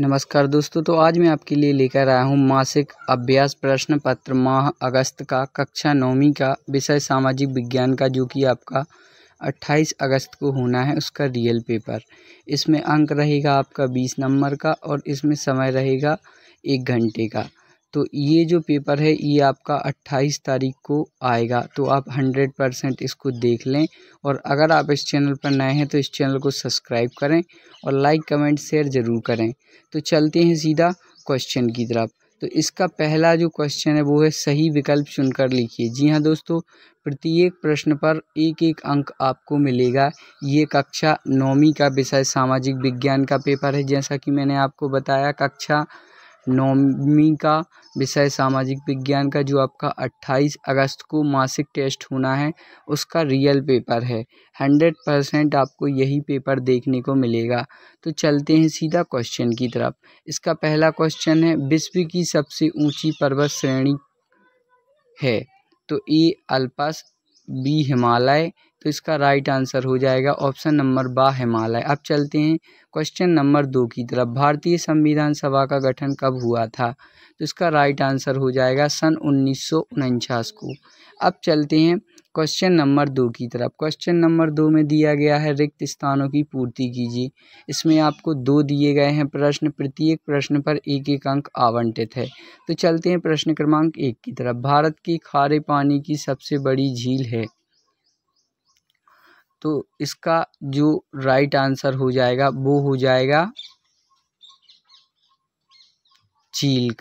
नमस्कार दोस्तों तो आज मैं आपके लिए लेकर आया हूँ मासिक अभ्यास प्रश्न पत्र माह अगस्त का कक्षा नौवीं का विषय सामाजिक विज्ञान का जो कि आपका 28 अगस्त को होना है उसका रियल पेपर इसमें अंक रहेगा आपका 20 नंबर का और इसमें समय रहेगा एक घंटे का तो ये जो पेपर है ये आपका अट्ठाईस तारीख को आएगा तो आप हंड्रेड परसेंट इसको देख लें और अगर आप इस चैनल पर नए हैं तो इस चैनल को सब्सक्राइब करें और लाइक कमेंट शेयर ज़रूर करें तो चलते हैं सीधा क्वेश्चन की तरफ तो इसका पहला जो क्वेश्चन है वो है सही विकल्प चुनकर लिखिए जी हाँ दोस्तों प्रत्येक प्रश्न पर एक एक अंक आपको मिलेगा ये कक्षा नौवीं का विषय सामाजिक विज्ञान का पेपर है जैसा कि मैंने आपको बताया कक्षा नौवीं का विषय सामाजिक विज्ञान का जो आपका अट्ठाईस अगस्त को मासिक टेस्ट होना है उसका रियल पेपर है हंड्रेड परसेंट आपको यही पेपर देखने को मिलेगा तो चलते हैं सीधा क्वेश्चन की तरफ इसका पहला क्वेश्चन है विश्व की सबसे ऊंची पर्वत श्रेणी है तो ए अल्पस बी हिमालय तो इसका राइट आंसर हो जाएगा ऑप्शन नंबर बा हिमालय अब चलते हैं क्वेश्चन नंबर दो की तरफ भारतीय संविधान सभा का गठन कब हुआ था तो इसका राइट आंसर हो जाएगा सन उन्नीस को अब चलते हैं क्वेश्चन नंबर दो की तरफ क्वेश्चन नंबर दो में दिया गया है रिक्त स्थानों की पूर्ति कीजिए इसमें आपको दो दिए गए हैं प्रश्न प्रत्येक प्रश्न पर एक एक अंक आवंटित है तो चलते हैं प्रश्न क्रमांक एक की तरफ भारत की खारे पानी की सबसे बड़ी झील है तो इसका जो राइट आंसर हो जाएगा वो हो जाएगा झील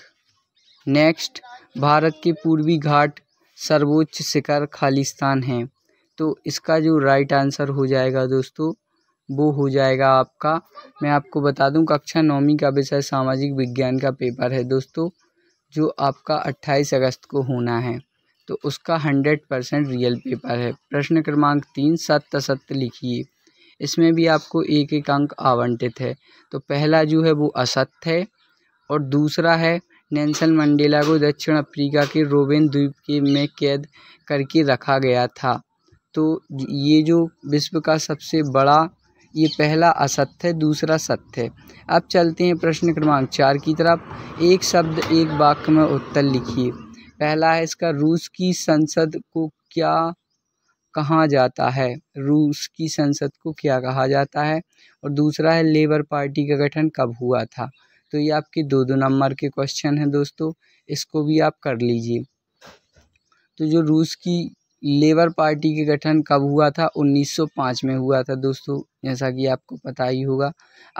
नेक्स्ट भारत के पूर्वी घाट सर्वोच्च शिखर खालिस्तान है तो इसका जो राइट आंसर हो जाएगा दोस्तों वो हो जाएगा आपका मैं आपको बता दूं कक्षा नौवीं का विषय सामाजिक विज्ञान का पेपर है दोस्तों जो आपका 28 अगस्त को होना है तो उसका 100 परसेंट रियल पेपर है प्रश्न क्रमांक तीन सत्य सत्य लिखिए इसमें भी आपको एक एक अंक आवंटित है तो पहला जो है वो असत्य है और दूसरा है नेल्सन मंडेला को दक्षिण अफ्रीका के रोबेन द्वीप के में कैद करके रखा गया था तो ये जो विश्व का सबसे बड़ा ये पहला असत्य है दूसरा सत्य है अब चलते हैं प्रश्न क्रमांक चार की तरफ एक शब्द एक वाक्य में उत्तर लिखिए पहला है इसका रूस की संसद को क्या कहा जाता है रूस की संसद को क्या कहा जाता है और दूसरा है लेबर पार्टी का गठन कब हुआ था तो ये आपकी दो दो नंबर के क्वेश्चन हैं दोस्तों इसको भी आप कर लीजिए तो जो रूस की लेबर पार्टी के गठन कब हुआ था 1905 में हुआ था दोस्तों जैसा कि आपको पता ही होगा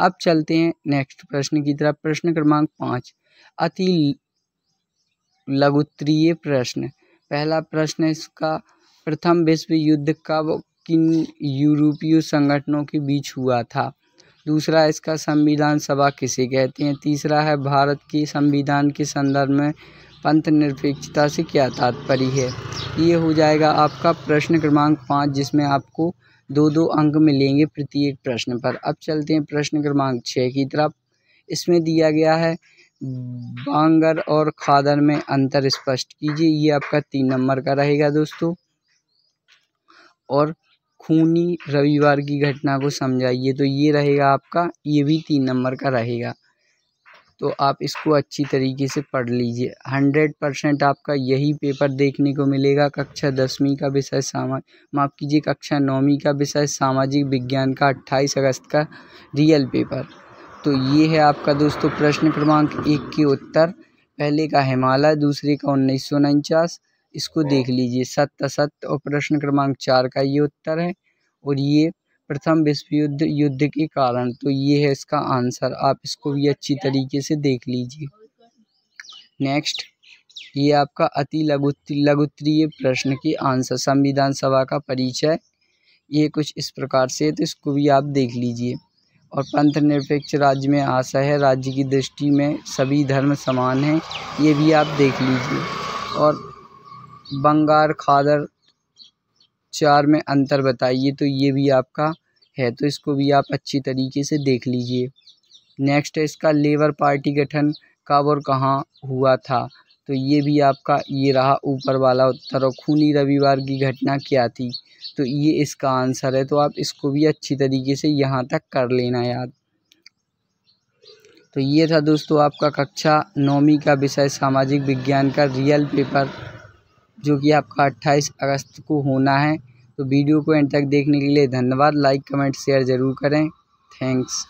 अब चलते हैं नेक्स्ट प्रश्न की तरफ प्रश्न क्रमांक पाँच अति लघुत्तरीय प्रश्न पहला प्रश्न इसका प्रथम विश्व युद्ध कब किन यूरोपीय संगठनों के बीच हुआ था दूसरा इसका संविधान सभा किसे कहते हैं तीसरा है भारत की संविधान के संदर्भ में पंथ निरपेक्षता से क्या तात्पर्य है ये हो जाएगा आपका प्रश्न क्रमांक पाँच जिसमें आपको दो दो अंक मिलेंगे प्रत्येक प्रश्न पर अब चलते हैं प्रश्न क्रमांक छः की तरफ इसमें दिया गया है बांगर और खादर में अंतर स्पष्ट कीजिए ये आपका तीन नंबर का रहेगा दोस्तों और खूनी रविवार की घटना को समझाइए तो ये रहेगा आपका ये भी तीन नंबर का रहेगा तो आप इसको अच्छी तरीके से पढ़ लीजिए हंड्रेड परसेंट आपका यही पेपर देखने को मिलेगा कक्षा दसवीं का विषय सामा माफ़ कीजिए कक्षा नौवीं का विषय सामाजिक विज्ञान का अट्ठाईस अगस्त का रियल पेपर तो ये है आपका दोस्तों प्रश्न क्रमांक एक के उत्तर पहले का हिमालय दूसरे का उन्नीस सौ उनचास इसको हाँ। देख लीजिए सत्य असत्य और प्रश्न क्रमांक चार का ये उत्तर है और ये प्रथम विश्व युद्ध युद्ध के कारण तो ये है इसका आंसर आप इसको भी अच्छी अच्छा। तरीके से देख लीजिए नेक्स्ट ये आपका अति लघु लघुत्रीय प्रश्न के आंसर संविधान सभा का परिचय ये कुछ इस प्रकार से है तो इसको भी आप देख लीजिए और पंथ निरपेक्ष राज्य में आशा है राज्य की दृष्टि में सभी धर्म समान हैं ये भी आप देख लीजिए और बंगार खादर चार में अंतर बताइए तो ये भी आपका है तो इसको भी आप अच्छी तरीके से देख लीजिए नेक्स्ट है इसका लेबर पार्टी गठन कब और कहाँ हुआ था तो ये भी आपका ये रहा ऊपर वाला उत्तर और खूनी रविवार की घटना क्या थी तो ये इसका आंसर है तो आप इसको भी अच्छी तरीके से यहाँ तक कर लेना याद तो ये था दोस्तों आपका कक्षा नौवीं का विषय सामाजिक विज्ञान का रियल पेपर जो कि आपका अट्ठाईस अगस्त को होना है तो वीडियो को एंड तक देखने के लिए धन्यवाद लाइक कमेंट शेयर ज़रूर करें थैंक्स